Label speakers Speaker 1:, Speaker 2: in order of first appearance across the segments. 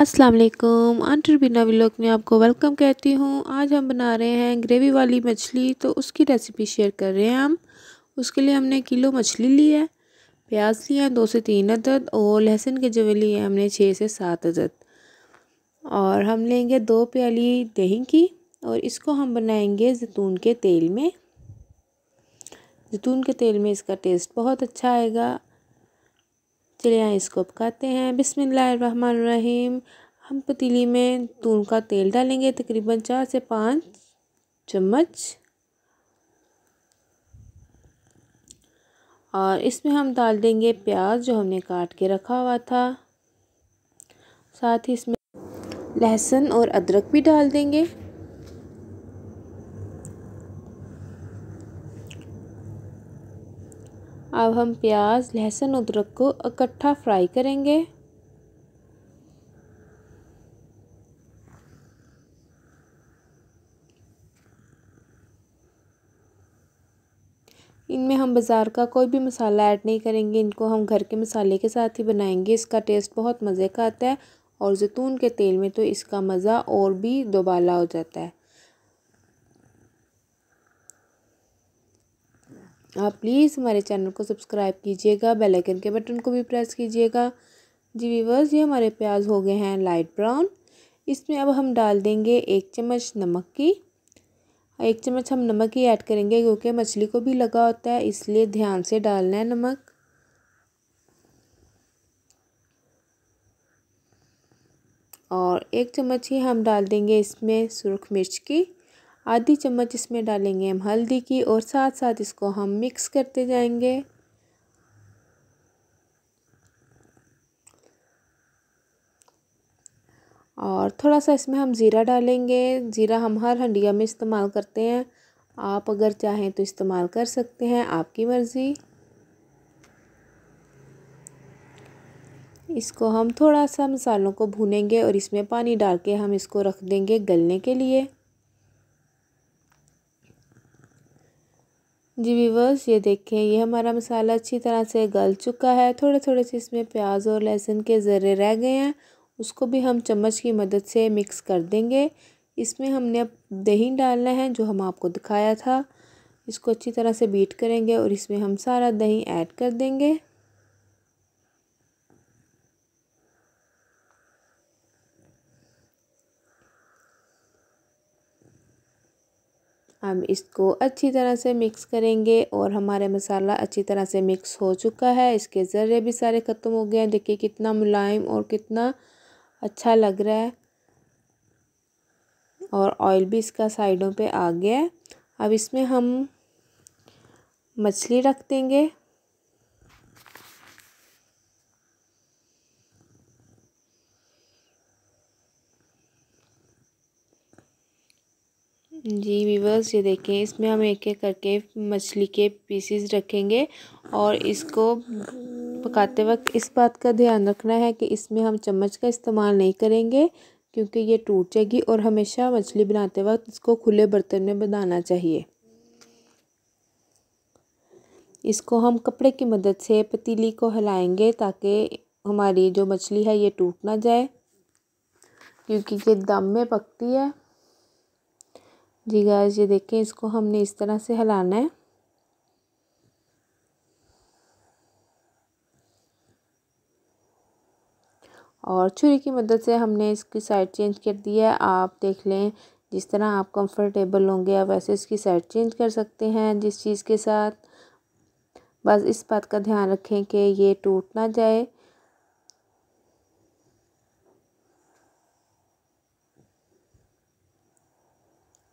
Speaker 1: अस्सलाम वालेकुम आंटर बिना व्लॉग में आपको वेलकम कहती हूँ आज हम बना रहे हैं ग्रेवी वाली मछली तो उसकी रेसिपी शेयर कर रहे हैं हम उसके लिए हमने किलो मछली ली है प्याज लिए हैं दो से तीन अदद और लहसुन के जवे लिए हमने छः से सात अदद और हम लेंगे दो प्याली दही की और इसको हम बनाएंगे जैतून के तेल में जैतून के तेल में इसका टेस्ट बहुत अच्छा आएगा लिए हम इसको पकाते हैं बिसमीम हम पतीली में तून का तेल डालेंगे तकरीबन चार से पाँच चम्मच और इसमें हम डाल देंगे प्याज जो हमने काट के रखा हुआ था साथ ही इसमें लहसुन और अदरक भी डाल देंगे अब हम प्याज लहसुन अदरक को इकट्ठा फ्राई करेंगे इनमें हम बाज़ार का कोई भी मसाला ऐड नहीं करेंगे इनको हम घर के मसाले के साथ ही बनाएंगे इसका टेस्ट बहुत मज़े का आता है और जैतून के तेल में तो इसका मज़ा और भी दोबाला हो जाता है आप प्लीज़ हमारे चैनल को सब्सक्राइब कीजिएगा बेल आइकन के बटन को भी प्रेस कीजिएगा जी वीवर्स ये हमारे प्याज हो गए हैं लाइट ब्राउन इसमें अब हम डाल देंगे एक चम्मच नमक की एक चम्मच हम नमक ही ऐड करेंगे क्योंकि मछली को भी लगा होता है इसलिए ध्यान से डालना है नमक और एक चम्मच ही हम डाल देंगे इसमें सुरख मिर्च की आधी चम्मच इसमें डालेंगे हम हल्दी की और साथ साथ इसको हम मिक्स करते जाएंगे और थोड़ा सा इसमें हम ज़ीरा डालेंगे ज़ीरा हम हर हंडिया में इस्तेमाल करते हैं आप अगर चाहें तो इस्तेमाल कर सकते हैं आपकी मर्ज़ी इसको हम थोड़ा सा मसालों को भूनेंगे और इसमें पानी डाल के हम इसको रख देंगे गलने के लिए जी वीवर्स ये देखें ये हमारा मसाला अच्छी तरह से गल चुका है थोड़े थोड़े से इसमें प्याज और लहसुन के ज़र्रे रह गए हैं उसको भी हम चम्मच की मदद से मिक्स कर देंगे इसमें हमने अब दही डालना है जो हम आपको दिखाया था इसको अच्छी तरह से बीट करेंगे और इसमें हम सारा दही ऐड कर देंगे हम इसको अच्छी तरह से मिक्स करेंगे और हमारे मसाला अच्छी तरह से मिक्स हो चुका है इसके ज़र्रे भी सारे ख़त्म हो गए हैं देखिए कितना मुलायम और कितना अच्छा लग रहा है और ऑयल भी इसका साइडों पे आ गया है अब इसमें हम मछली रख देंगे जी वीवर्स ये देखें इसमें हम एक एक करके मछली के पीसीस रखेंगे और इसको पकाते वक्त इस बात का ध्यान रखना है कि इसमें हम चम्मच का इस्तेमाल नहीं करेंगे क्योंकि ये टूट जाएगी और हमेशा मछली बनाते वक्त इसको खुले बर्तन में बनाना चाहिए इसको हम कपड़े की मदद से पतीली को हिलाएंगे ताकि हमारी जो मछली है ये टूट ना जाए क्योंकि ये दम में पकती है जी गाइस ये देखें इसको हमने इस तरह से हिलाना है और छुरी की मदद से हमने इसकी साइड चेंज कर दी है आप देख लें जिस तरह आप कंफर्टेबल होंगे आप वैसे इसकी साइड चेंज कर सकते हैं जिस चीज़ के साथ बस इस बात का ध्यान रखें कि ये टूट ना जाए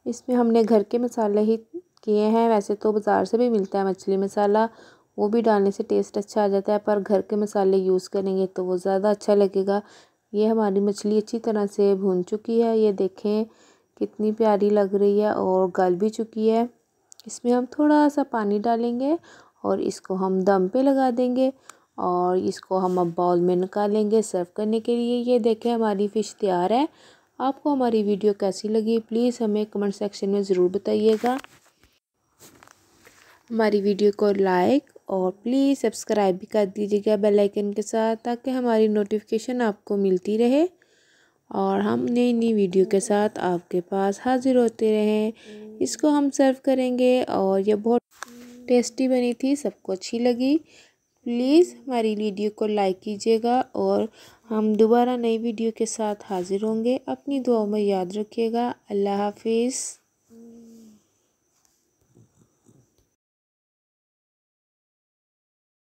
Speaker 1: इसमें हमने घर के मसाले ही किए हैं वैसे तो बाज़ार से भी मिलता है मछली मसाला वो भी डालने से टेस्ट अच्छा आ जाता है पर घर के मसाले यूज़ करेंगे तो वो ज़्यादा अच्छा लगेगा ये हमारी मछली अच्छी तरह से भून चुकी है ये देखें कितनी प्यारी लग रही है और गल भी चुकी है इसमें हम थोड़ा सा पानी डालेंगे और इसको हम दम पे लगा देंगे और इसको हम अब बाउल में निकालेंगे सर्व करने के लिए ये देखें हमारी फ़िश तैयार है आपको हमारी वीडियो कैसी लगी प्लीज़ हमें कमेंट सेक्शन में ज़रूर बताइएगा हमारी वीडियो को लाइक और प्लीज़ सब्सक्राइब भी कर दीजिएगा बेल आइकन के साथ ताकि हमारी नोटिफिकेशन आपको मिलती रहे और हम नई नई वीडियो के साथ आपके पास हाज़िर होते रहें इसको हम सर्व करेंगे और यह बहुत टेस्टी बनी थी सबको अच्छी लगी प्लीज़ हमारी वीडियो को लाइक कीजिएगा और हम दोबारा नई वीडियो के साथ हाज़िर होंगे अपनी दुआ में याद रखिएगा अल्लाह हाफिज़